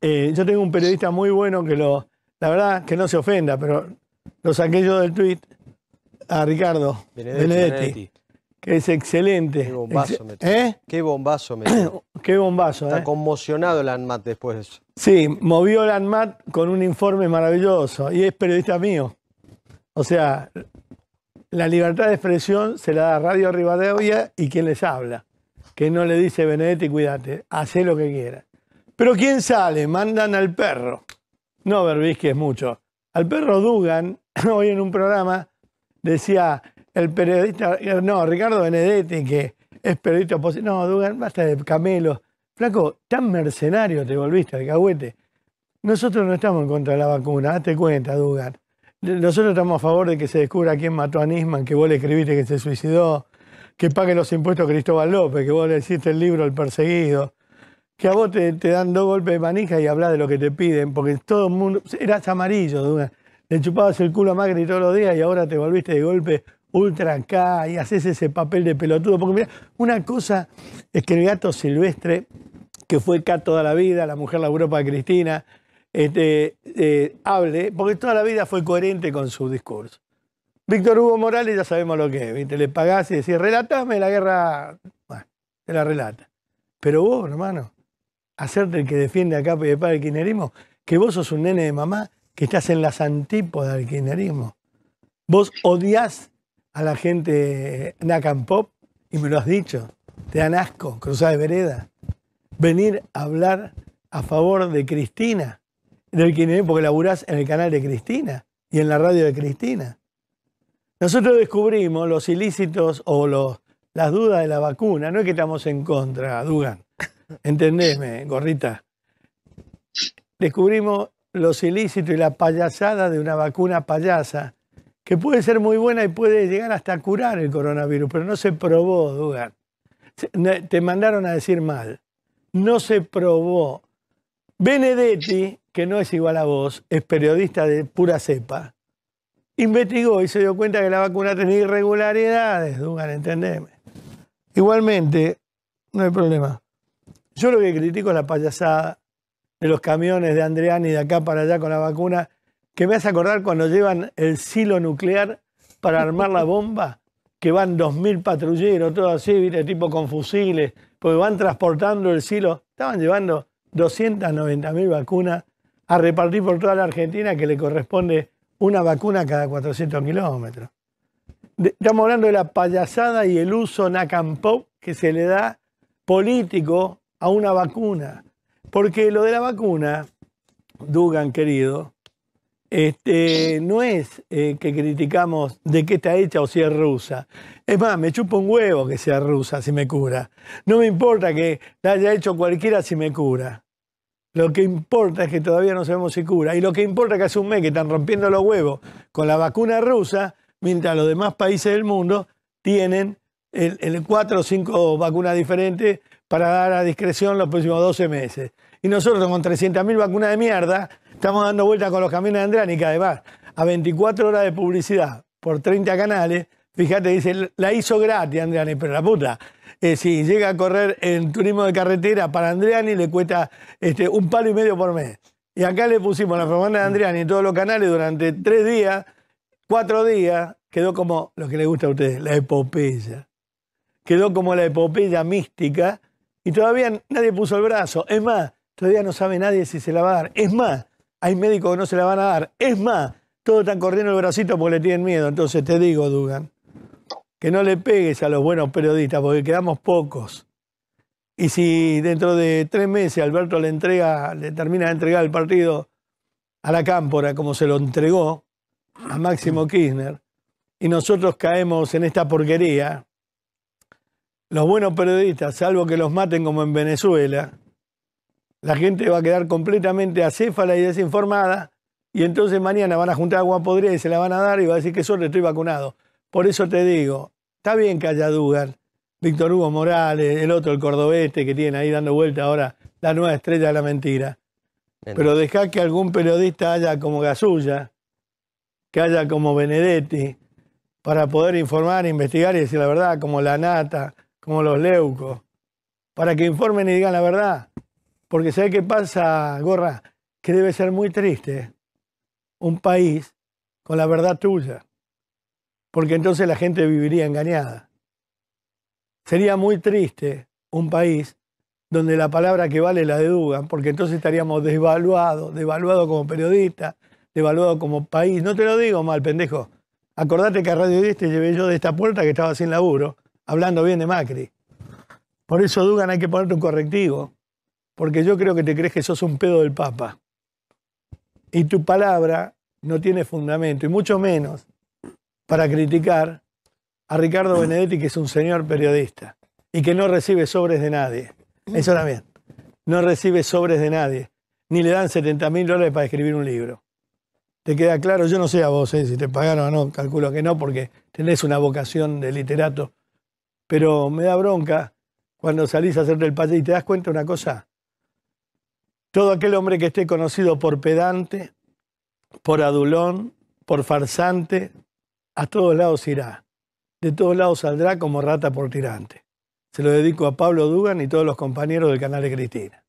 Eh, yo tengo un periodista muy bueno que lo. La verdad, que no se ofenda, pero lo saqué yo del tweet a Ricardo Benedetti, que es excelente. Qué bombazo ¿Eh? Qué bombazo Qué bombazo, Está ¿eh? conmocionado el ANMAT después. Sí, movió el ANMAT con un informe maravilloso y es periodista mío. O sea, la libertad de expresión se la da Radio Rivadavia y quien les habla. Que no le dice Benedetti, cuídate, hace lo que quieras. Pero ¿quién sale? Mandan al perro. No, Berbis, que es mucho. Al perro Dugan, hoy en un programa, decía el periodista, no, Ricardo Benedetti, que es periodista opositor. No, Dugan, basta de camelos. Flaco, tan mercenario te volviste, cagüete. Nosotros no estamos en contra de la vacuna, date cuenta, Dugan. Nosotros estamos a favor de que se descubra quién mató a Nisman, que vos le escribiste que se suicidó, que pague los impuestos Cristóbal López, que vos le hiciste el libro El Perseguido, que a vos te, dan dos golpes de manija y hablas de lo que te piden, porque todo el mundo. Eras amarillo, le chupabas el culo a Macri todos los días y ahora te volviste de golpe ultra acá y haces ese papel de pelotudo. Porque mira, una cosa es que el gato silvestre, que fue acá toda la vida, la mujer La para Cristina, este, eh, hable, porque toda la vida fue coherente con su discurso. Víctor Hugo Morales ya sabemos lo que es, le pagás y decís, relatame la guerra, bueno, te la relata. Pero vos, hermano, hacerte el que defiende acá y y el kirchnerismo, que vos sos un nene de mamá que estás en las antípodas del kirchnerismo. Vos odias a la gente Nakam Pop y me lo has dicho. Te dan asco, cruzada de vereda. Venir a hablar a favor de Cristina, del kirchnerismo, porque laburás en el canal de Cristina y en la radio de Cristina. Nosotros descubrimos los ilícitos o las dudas de la vacuna. No es que estamos en contra, Dugan entendeme, gorrita? Descubrimos los ilícitos y la payasada de una vacuna payasa, que puede ser muy buena y puede llegar hasta curar el coronavirus, pero no se probó, Dugan. Te mandaron a decir mal. No se probó. Benedetti, que no es igual a vos, es periodista de pura cepa, investigó y se dio cuenta que la vacuna tenía irregularidades, Dugan, entendeme. Igualmente, no hay problema. Yo lo que critico es la payasada de los camiones de Andreani de acá para allá con la vacuna, que me hace acordar cuando llevan el silo nuclear para armar la bomba, que van 2.000 patrulleros, todo así, tipo con fusiles, porque van transportando el silo. Estaban llevando 290.000 vacunas a repartir por toda la Argentina, que le corresponde una vacuna cada 400 kilómetros. Estamos hablando de la payasada y el uso nacampo que se le da político a una vacuna. Porque lo de la vacuna, Dugan querido, este, no es eh, que criticamos de qué está hecha o si es rusa. Es más, me chupo un huevo que sea rusa si me cura. No me importa que la haya hecho cualquiera si me cura. Lo que importa es que todavía no sabemos si cura. Y lo que importa es que hace un mes que están rompiendo los huevos con la vacuna rusa, mientras los demás países del mundo tienen el cuatro o cinco vacunas diferentes para dar a discreción los próximos 12 meses. Y nosotros con 300.000 vacunas de mierda estamos dando vueltas con los camiones de que además, a 24 horas de publicidad por 30 canales. Fíjate, dice, la hizo gratis Andriani, pero la puta. Eh, si llega a correr en turismo de carretera para Andriani le cuesta este, un palo y medio por mes. Y acá le pusimos la propaganda de Andriani en todos los canales durante tres días, cuatro días, quedó como lo que le gusta a ustedes, la epopeya. Quedó como la epopeya mística y todavía nadie puso el brazo. Es más, todavía no sabe nadie si se la va a dar. Es más, hay médicos que no se la van a dar. Es más, todos están corriendo el bracito porque le tienen miedo. Entonces te digo, Dugan, que no le pegues a los buenos periodistas porque quedamos pocos. Y si dentro de tres meses Alberto le entrega, le termina de entregar el partido a la cámpora como se lo entregó a Máximo Kirchner, y nosotros caemos en esta porquería, los buenos periodistas, salvo que los maten como en Venezuela, la gente va a quedar completamente acéfala y desinformada, y entonces mañana van a juntar agua podrida y se la van a dar y va a decir que solo estoy vacunado. Por eso te digo, está bien que haya Dugan, Víctor Hugo Morales, el otro, el cordobeste que tiene ahí dando vuelta ahora, la nueva estrella de la mentira. Pero dejá que algún periodista haya como Gasulla, que haya como Benedetti, para poder informar, investigar y decir la verdad, como La Nata, como los leucos, para que informen y digan la verdad. Porque ¿sabe qué pasa, Gorra? Que debe ser muy triste un país con la verdad tuya. Porque entonces la gente viviría engañada. Sería muy triste un país donde la palabra que vale la dedugan, porque entonces estaríamos desvaluados. devaluados como periodistas, devaluados como país. No te lo digo mal, pendejo. Acordate que a Radio 10 llevé yo de esta puerta que estaba sin laburo hablando bien de Macri. Por eso, Dugan, hay que ponerte un correctivo, porque yo creo que te crees que sos un pedo del Papa. Y tu palabra no tiene fundamento, y mucho menos para criticar a Ricardo Benedetti, que es un señor periodista y que no recibe sobres de nadie. Eso también. No recibe sobres de nadie. Ni le dan 70 mil dólares para escribir un libro. ¿Te queda claro? Yo no sé a vos eh, si te pagaron o no, calculo que no, porque tenés una vocación de literato pero me da bronca cuando salís a hacer el pase y te das cuenta de una cosa. Todo aquel hombre que esté conocido por pedante, por adulón, por farsante, a todos lados irá. De todos lados saldrá como rata por tirante. Se lo dedico a Pablo Dugan y todos los compañeros del canal de Cristina.